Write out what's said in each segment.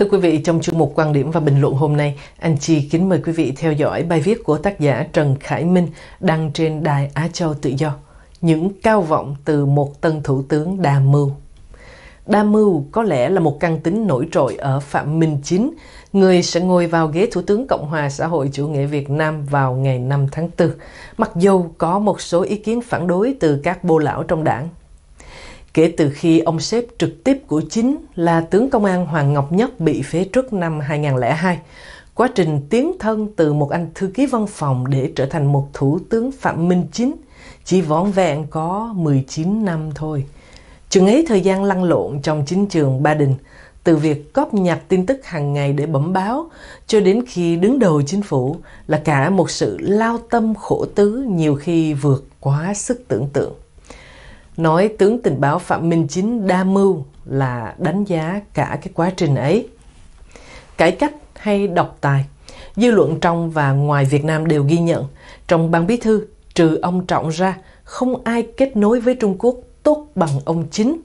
Thưa quý vị, trong chương mục quan điểm và bình luận hôm nay, anh Chi kính mời quý vị theo dõi bài viết của tác giả Trần Khải Minh đăng trên Đài Á Châu Tự Do. Những cao vọng từ một tân thủ tướng đa mưu. Đa mưu có lẽ là một căn tính nổi trội ở Phạm Minh Chính, người sẽ ngồi vào ghế Thủ tướng Cộng hòa xã hội chủ nghĩa Việt Nam vào ngày 5 tháng 4, mặc dù có một số ý kiến phản đối từ các bô lão trong đảng kể từ khi ông sếp trực tiếp của chính là tướng công an Hoàng Ngọc Nhất bị phế truất năm 2002. Quá trình tiến thân từ một anh thư ký văn phòng để trở thành một thủ tướng Phạm Minh Chính chỉ vỏn vẹn có 19 năm thôi. Chừng ấy thời gian lăn lộn trong chính trường Ba Đình, từ việc cóp nhặt tin tức hàng ngày để bẩm báo cho đến khi đứng đầu chính phủ là cả một sự lao tâm khổ tứ nhiều khi vượt quá sức tưởng tượng nói tướng tình báo Phạm Minh Chính đa mưu là đánh giá cả cái quá trình ấy. Cải cách hay độc tài, dư luận trong và ngoài Việt Nam đều ghi nhận, trong ban bí thư, trừ ông Trọng ra, không ai kết nối với Trung Quốc tốt bằng ông Chính.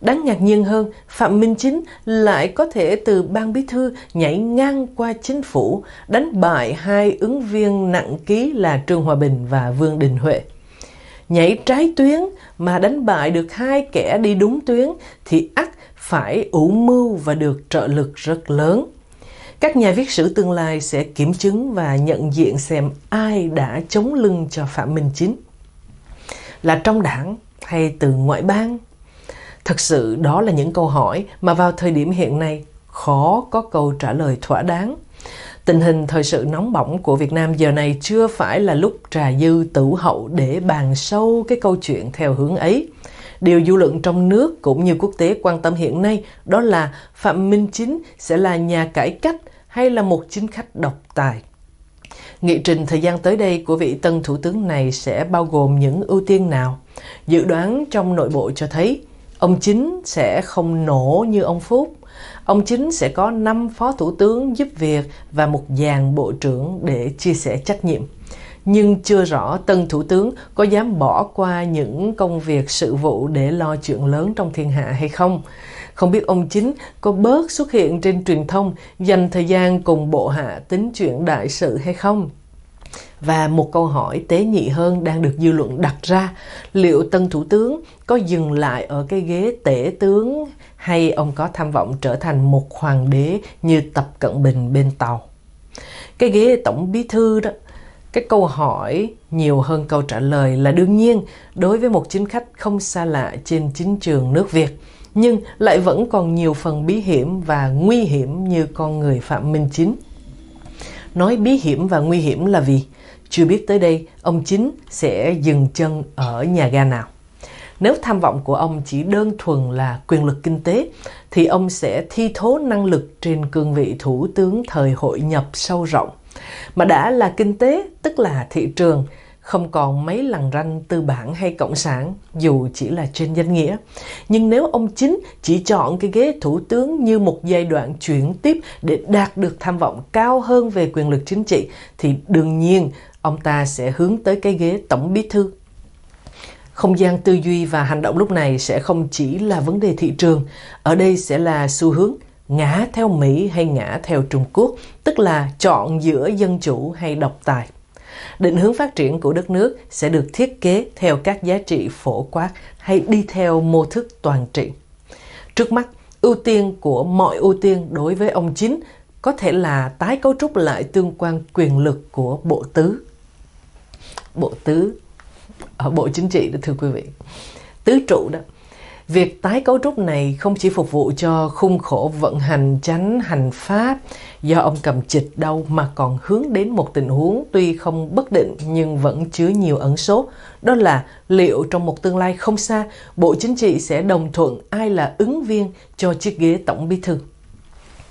Đáng ngạc nhiên hơn, Phạm Minh Chính lại có thể từ ban bí thư nhảy ngang qua chính phủ, đánh bại hai ứng viên nặng ký là Trương Hòa Bình và Vương Đình Huệ nhảy trái tuyến mà đánh bại được hai kẻ đi đúng tuyến thì ắt phải ủ mưu và được trợ lực rất lớn. Các nhà viết sử tương lai sẽ kiểm chứng và nhận diện xem ai đã chống lưng cho Phạm Minh Chính. Là trong đảng hay từ ngoại bang? Thật sự đó là những câu hỏi mà vào thời điểm hiện nay khó có câu trả lời thỏa đáng. Tình hình thời sự nóng bỏng của Việt Nam giờ này chưa phải là lúc trà dư tử hậu để bàn sâu cái câu chuyện theo hướng ấy. Điều dư luận trong nước cũng như quốc tế quan tâm hiện nay đó là Phạm Minh Chính sẽ là nhà cải cách hay là một chính khách độc tài. Nghị trình thời gian tới đây của vị tân thủ tướng này sẽ bao gồm những ưu tiên nào? Dự đoán trong nội bộ cho thấy ông Chính sẽ không nổ như ông Phúc, Ông chính sẽ có 5 phó thủ tướng giúp việc và một dàn bộ trưởng để chia sẻ trách nhiệm. Nhưng chưa rõ tân thủ tướng có dám bỏ qua những công việc sự vụ để lo chuyện lớn trong thiên hạ hay không. Không biết ông chính có bớt xuất hiện trên truyền thông, dành thời gian cùng bộ hạ tính chuyện đại sự hay không? Và một câu hỏi tế nhị hơn đang được dư luận đặt ra, liệu tân thủ tướng có dừng lại ở cái ghế tể tướng hay ông có tham vọng trở thành một hoàng đế như Tập Cận Bình bên Tàu? Cái ghế tổng bí thư đó, cái câu hỏi nhiều hơn câu trả lời là đương nhiên đối với một chính khách không xa lạ trên chính trường nước Việt nhưng lại vẫn còn nhiều phần bí hiểm và nguy hiểm như con người Phạm Minh Chính. Nói bí hiểm và nguy hiểm là vì chưa biết tới đây ông Chính sẽ dừng chân ở nhà ga nào. Nếu tham vọng của ông chỉ đơn thuần là quyền lực kinh tế, thì ông sẽ thi thố năng lực trên cương vị thủ tướng thời hội nhập sâu rộng. Mà đã là kinh tế, tức là thị trường, không còn mấy lằn ranh tư bản hay cộng sản dù chỉ là trên danh nghĩa. Nhưng nếu ông chính chỉ chọn cái ghế thủ tướng như một giai đoạn chuyển tiếp để đạt được tham vọng cao hơn về quyền lực chính trị thì đương nhiên ông ta sẽ hướng tới cái ghế tổng bí thư không gian tư duy và hành động lúc này sẽ không chỉ là vấn đề thị trường ở đây sẽ là xu hướng ngã theo mỹ hay ngã theo trung quốc tức là chọn giữa dân chủ hay độc tài định hướng phát triển của đất nước sẽ được thiết kế theo các giá trị phổ quát hay đi theo mô thức toàn trị trước mắt ưu tiên của mọi ưu tiên đối với ông chính có thể là tái cấu trúc lại tương quan quyền lực của bộ tứ bộ tứ ở ờ, Bộ Chính trị đó thưa quý vị. Tứ trụ đó. Việc tái cấu trúc này không chỉ phục vụ cho khung khổ vận hành chánh hành pháp do ông cầm trịch đâu mà còn hướng đến một tình huống tuy không bất định nhưng vẫn chứa nhiều ẩn số. Đó là liệu trong một tương lai không xa, Bộ Chính trị sẽ đồng thuận ai là ứng viên cho chiếc ghế Tổng Bí Thư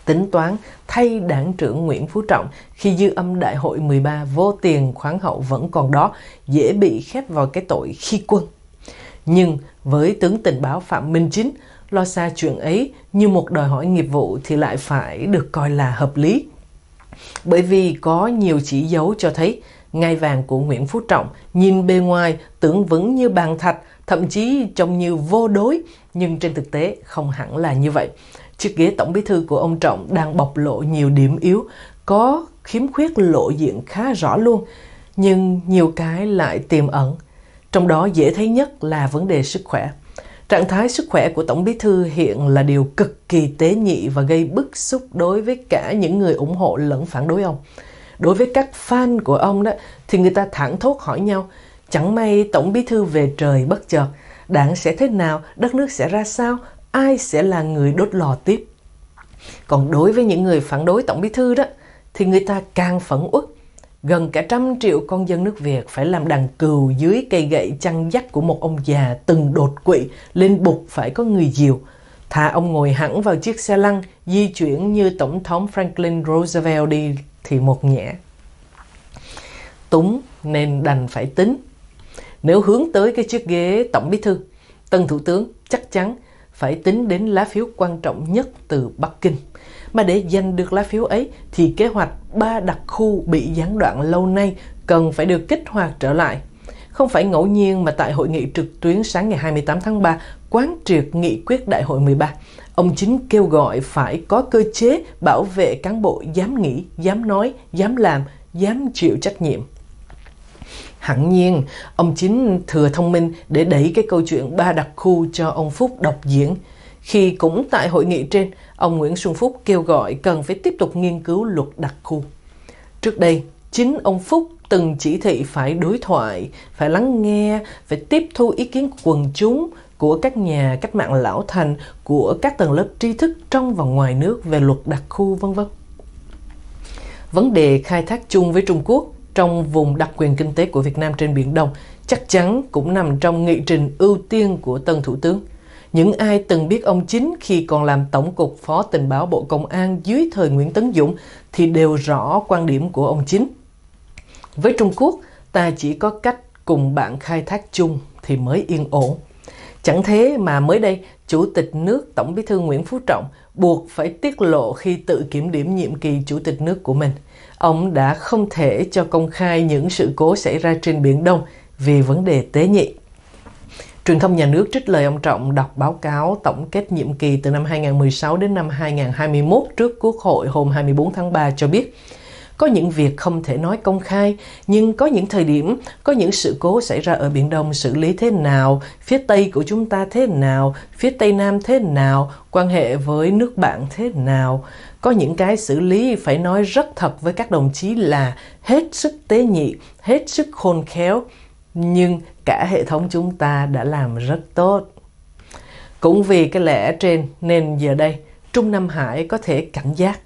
tính toán thay đảng trưởng Nguyễn Phú Trọng khi dư âm đại hội 13 vô tiền khoáng hậu vẫn còn đó, dễ bị khép vào cái tội khi quân. Nhưng với tướng tình báo Phạm Minh Chính, lo xa chuyện ấy như một đòi hỏi nghiệp vụ thì lại phải được coi là hợp lý. Bởi vì có nhiều chỉ dấu cho thấy ngai vàng của Nguyễn Phú Trọng nhìn bề ngoài tưởng vững như bàn thạch, thậm chí trông như vô đối, nhưng trên thực tế không hẳn là như vậy chiếc ghế tổng bí thư của ông Trọng đang bộc lộ nhiều điểm yếu, có khiếm khuyết lộ diện khá rõ luôn, nhưng nhiều cái lại tiềm ẩn. Trong đó dễ thấy nhất là vấn đề sức khỏe. Trạng thái sức khỏe của Tổng Bí Thư hiện là điều cực kỳ tế nhị và gây bức xúc đối với cả những người ủng hộ lẫn phản đối ông. Đối với các fan của ông đó thì người ta thẳng thốt hỏi nhau chẳng may Tổng Bí Thư về trời bất chợt, đảng sẽ thế nào, đất nước sẽ ra sao, ai sẽ là người đốt lò tiếp. Còn đối với những người phản đối Tổng Bí Thư đó, thì người ta càng phẫn uất. Gần cả trăm triệu con dân nước Việt phải làm đàn cừu dưới cây gậy chăn dắt của một ông già từng đột quỵ lên bục phải có người diều. Thà ông ngồi hẳn vào chiếc xe lăn di chuyển như Tổng thống Franklin Roosevelt đi thì một nhẹ. Túng nên đành phải tính. Nếu hướng tới cái chiếc ghế Tổng Bí Thư, Tân Thủ tướng chắc chắn phải tính đến lá phiếu quan trọng nhất từ Bắc Kinh. Mà để giành được lá phiếu ấy thì kế hoạch ba đặc khu bị gián đoạn lâu nay cần phải được kích hoạt trở lại. Không phải ngẫu nhiên mà tại hội nghị trực tuyến sáng ngày 28 tháng 3 quán triệt nghị quyết đại hội 13, ông chính kêu gọi phải có cơ chế bảo vệ cán bộ dám nghĩ, dám nói, dám làm, dám chịu trách nhiệm. Hẳn nhiên, ông Chính thừa thông minh để đẩy cái câu chuyện ba đặc khu cho ông Phúc đọc diễn. Khi cũng tại hội nghị trên, ông Nguyễn Xuân Phúc kêu gọi cần phải tiếp tục nghiên cứu luật đặc khu. Trước đây, chính ông Phúc từng chỉ thị phải đối thoại, phải lắng nghe, phải tiếp thu ý kiến của quần chúng, của các nhà cách mạng lão thành, của các tầng lớp tri thức trong và ngoài nước về luật đặc khu vân vân. Vấn đề khai thác chung với Trung Quốc trong vùng đặc quyền kinh tế của Việt Nam trên Biển Đông chắc chắn cũng nằm trong nghị trình ưu tiên của tân thủ tướng. Những ai từng biết ông Chính khi còn làm Tổng cục Phó Tình báo Bộ Công an dưới thời Nguyễn Tấn Dũng thì đều rõ quan điểm của ông Chính. Với Trung Quốc, ta chỉ có cách cùng bạn khai thác chung thì mới yên ổn. Chẳng thế mà mới đây, Chủ tịch nước Tổng bí thư Nguyễn Phú Trọng buộc phải tiết lộ khi tự kiểm điểm nhiệm kỳ Chủ tịch nước của mình – ông đã không thể cho công khai những sự cố xảy ra trên Biển Đông vì vấn đề tế nhị. Truyền thông nhà nước trích lời ông Trọng đọc báo cáo tổng kết nhiệm kỳ từ năm 2016 đến năm 2021 trước Quốc hội hôm 24 tháng 3 cho biết, có những việc không thể nói công khai, nhưng có những thời điểm, có những sự cố xảy ra ở Biển Đông xử lý thế nào, phía Tây của chúng ta thế nào, phía Tây Nam thế nào, quan hệ với nước bạn thế nào. Có những cái xử lý phải nói rất thật với các đồng chí là hết sức tế nhị, hết sức khôn khéo, nhưng cả hệ thống chúng ta đã làm rất tốt. Cũng vì cái lẽ trên nên giờ đây, Trung Nam Hải có thể cảnh giác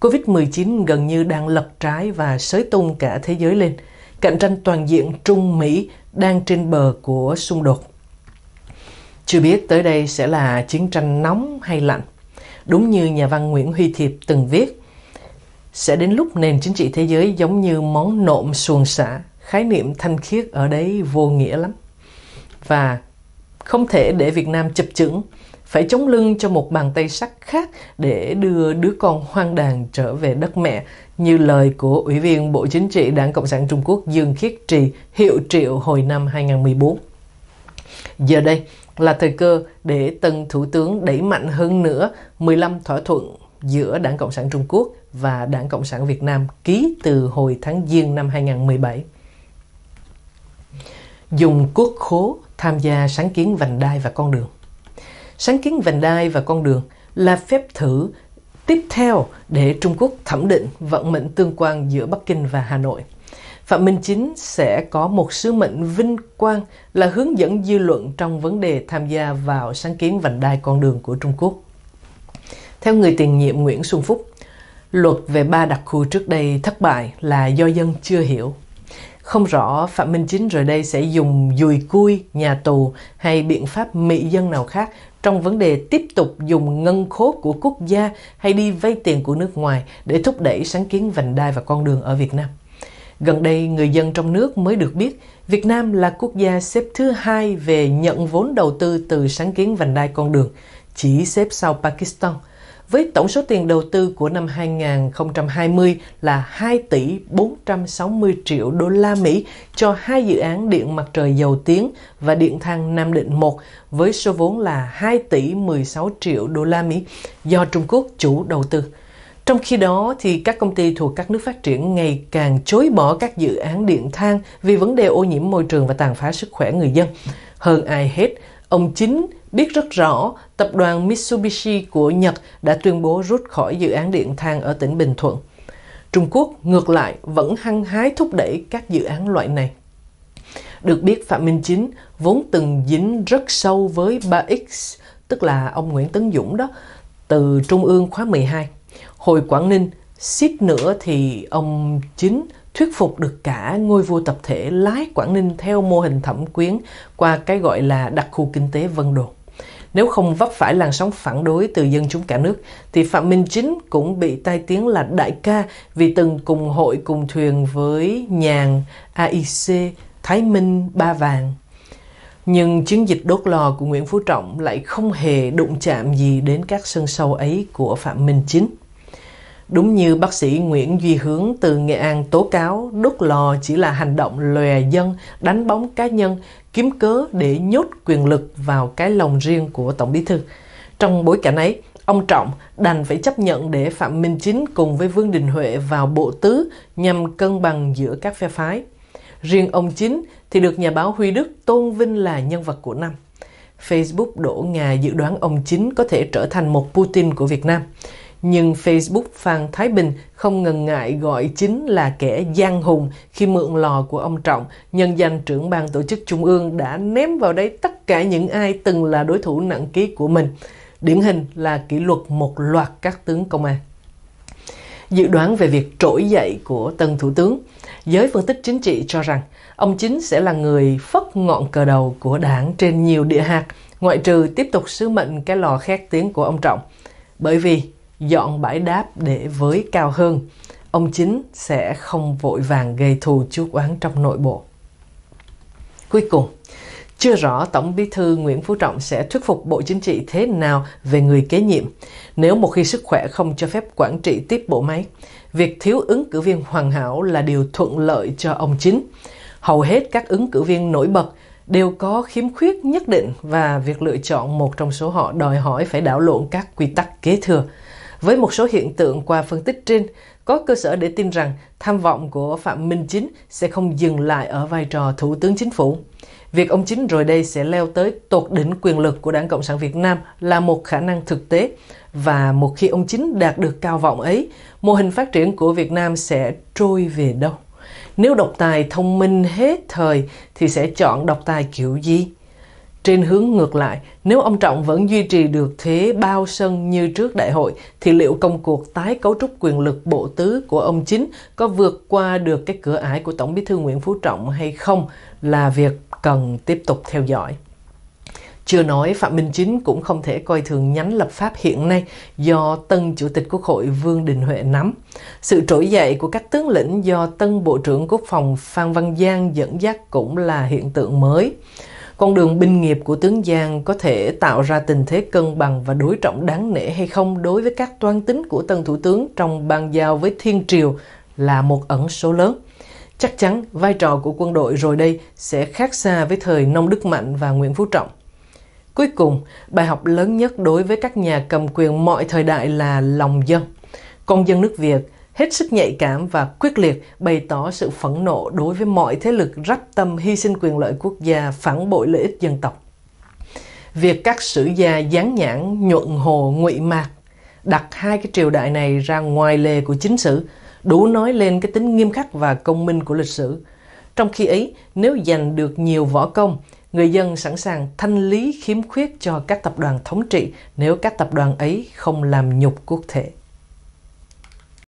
COVID-19 gần như đang lật trái và sới tung cả thế giới lên. Cạnh tranh toàn diện Trung-Mỹ đang trên bờ của xung đột. Chưa biết tới đây sẽ là chiến tranh nóng hay lạnh. Đúng như nhà văn Nguyễn Huy Thiệp từng viết, sẽ đến lúc nền chính trị thế giới giống như món nộm xuồng xả, khái niệm thanh khiết ở đấy vô nghĩa lắm. Và không thể để Việt Nam chập chững, phải chống lưng cho một bàn tay sắt khác để đưa đứa con hoang đàn trở về đất mẹ, như lời của Ủy viên Bộ Chính trị Đảng Cộng sản Trung Quốc Dương Khiết Trì hiệu triệu hồi năm 2014. Giờ đây là thời cơ để tân Thủ tướng đẩy mạnh hơn nữa 15 thỏa thuận giữa Đảng Cộng sản Trung Quốc và Đảng Cộng sản Việt Nam ký từ hồi tháng Giêng năm 2017. Dùng quốc khố tham gia sáng kiến vành đai và con đường. Sáng kiến vành đai và con đường là phép thử tiếp theo để Trung Quốc thẩm định vận mệnh tương quan giữa Bắc Kinh và Hà Nội. Phạm Minh Chính sẽ có một sứ mệnh vinh quang là hướng dẫn dư luận trong vấn đề tham gia vào sáng kiến vành đai con đường của Trung Quốc. Theo người tiền nhiệm Nguyễn Xuân Phúc, luật về ba đặc khu trước đây thất bại là do dân chưa hiểu. Không rõ Phạm Minh Chính rồi đây sẽ dùng dùi cui, nhà tù hay biện pháp mị dân nào khác trong vấn đề tiếp tục dùng ngân khố của quốc gia hay đi vay tiền của nước ngoài để thúc đẩy sáng kiến vành đai và con đường ở Việt Nam. Gần đây, người dân trong nước mới được biết Việt Nam là quốc gia xếp thứ hai về nhận vốn đầu tư từ sáng kiến vành đai con đường, chỉ xếp sau Pakistan – với tổng số tiền đầu tư của năm 2020 là 2 tỷ 460 triệu đô la Mỹ cho hai dự án điện mặt trời dầu tiếng và điện than Nam Định 1 với số vốn là 2 tỷ 16 triệu đô la Mỹ do Trung Quốc chủ đầu tư. Trong khi đó thì các công ty thuộc các nước phát triển ngày càng chối bỏ các dự án điện than vì vấn đề ô nhiễm môi trường và tàn phá sức khỏe người dân. Hơn ai hết, ông chính Biết rất rõ, tập đoàn Mitsubishi của Nhật đã tuyên bố rút khỏi dự án điện than ở tỉnh Bình Thuận. Trung Quốc, ngược lại, vẫn hăng hái thúc đẩy các dự án loại này. Được biết, Phạm Minh Chính vốn từng dính rất sâu với 3X, tức là ông Nguyễn Tấn Dũng đó, từ Trung ương khóa 12. Hồi Quảng Ninh, suýt nữa thì ông Chính thuyết phục được cả ngôi vua tập thể lái Quảng Ninh theo mô hình thẩm quyến qua cái gọi là đặc khu kinh tế Vân Đồn. Nếu không vấp phải làn sóng phản đối từ dân chúng cả nước, thì Phạm Minh Chính cũng bị tai tiếng là đại ca vì từng cùng hội cùng thuyền với Nhàn, AIC, Thái Minh, Ba Vàng. Nhưng chiến dịch đốt lò của Nguyễn Phú Trọng lại không hề đụng chạm gì đến các sân sâu ấy của Phạm Minh Chính. Đúng như bác sĩ Nguyễn Duy Hướng từ Nghệ An tố cáo, đốt lò chỉ là hành động lòe dân, đánh bóng cá nhân, kiếm cớ để nhốt quyền lực vào cái lòng riêng của Tổng Bí Thư. Trong bối cảnh ấy, ông Trọng đành phải chấp nhận để Phạm Minh Chính cùng với Vương Đình Huệ vào bộ tứ nhằm cân bằng giữa các phe phái. Riêng ông Chính thì được nhà báo Huy Đức tôn vinh là nhân vật của năm. Facebook đổ ngà dự đoán ông Chính có thể trở thành một Putin của Việt Nam nhưng Facebook Phan Thái Bình không ngần ngại gọi chính là kẻ giang hùng khi mượn lò của ông Trọng, nhân danh trưởng ban tổ chức trung ương đã ném vào đây tất cả những ai từng là đối thủ nặng ký của mình. Điển hình là kỷ luật một loạt các tướng công an dự đoán về việc trỗi dậy của tân thủ tướng. Giới phân tích chính trị cho rằng ông chính sẽ là người phất ngọn cờ đầu của đảng trên nhiều địa hạt, ngoại trừ tiếp tục sứ mệnh cái lò khét tiếng của ông Trọng. Bởi vì dọn bãi đáp để với cao hơn. Ông chính sẽ không vội vàng gây thù chuốc oán trong nội bộ. Cuối cùng, chưa rõ Tổng Bí thư Nguyễn Phú Trọng sẽ thuyết phục Bộ Chính trị thế nào về người kế nhiệm nếu một khi sức khỏe không cho phép quản trị tiếp bộ máy. Việc thiếu ứng cử viên hoàn hảo là điều thuận lợi cho ông chính. Hầu hết các ứng cử viên nổi bật đều có khiếm khuyết nhất định và việc lựa chọn một trong số họ đòi hỏi phải đảo lộn các quy tắc kế thừa. Với một số hiện tượng qua phân tích trên, có cơ sở để tin rằng tham vọng của Phạm Minh Chính sẽ không dừng lại ở vai trò Thủ tướng Chính phủ. Việc ông Chính rồi đây sẽ leo tới tột đỉnh quyền lực của Đảng Cộng sản Việt Nam là một khả năng thực tế và một khi ông Chính đạt được cao vọng ấy, mô hình phát triển của Việt Nam sẽ trôi về đâu? Nếu độc tài thông minh hết thời thì sẽ chọn độc tài kiểu gì? Trên hướng ngược lại, nếu ông Trọng vẫn duy trì được thế bao sân như trước đại hội, thì liệu công cuộc tái cấu trúc quyền lực bộ tứ của ông Chính có vượt qua được cái cửa ải của Tổng bí thư Nguyễn Phú Trọng hay không là việc cần tiếp tục theo dõi. Chưa nói Phạm Minh Chính cũng không thể coi thường nhánh lập pháp hiện nay do tân Chủ tịch Quốc hội Vương Đình Huệ nắm. Sự trỗi dậy của các tướng lĩnh do tân Bộ trưởng Quốc phòng Phan Văn Giang dẫn dắt cũng là hiện tượng mới. Con đường binh nghiệp của tướng Giang có thể tạo ra tình thế cân bằng và đối trọng đáng nể hay không đối với các toan tính của tân thủ tướng trong bàn giao với thiên triều là một ẩn số lớn. Chắc chắn vai trò của quân đội rồi đây sẽ khác xa với thời Nông Đức Mạnh và Nguyễn Phú Trọng. Cuối cùng, bài học lớn nhất đối với các nhà cầm quyền mọi thời đại là lòng dân. Công dân nước Việt hết sức nhạy cảm và quyết liệt bày tỏ sự phẫn nộ đối với mọi thế lực rắp tâm hy sinh quyền lợi quốc gia phản bội lợi ích dân tộc. Việc các sử gia dán nhãn nhuận hồ ngụy mạc đặt hai cái triều đại này ra ngoài lề của chính sử đủ nói lên cái tính nghiêm khắc và công minh của lịch sử. Trong khi ấy, nếu giành được nhiều võ công, người dân sẵn sàng thanh lý khiếm khuyết cho các tập đoàn thống trị nếu các tập đoàn ấy không làm nhục quốc thể.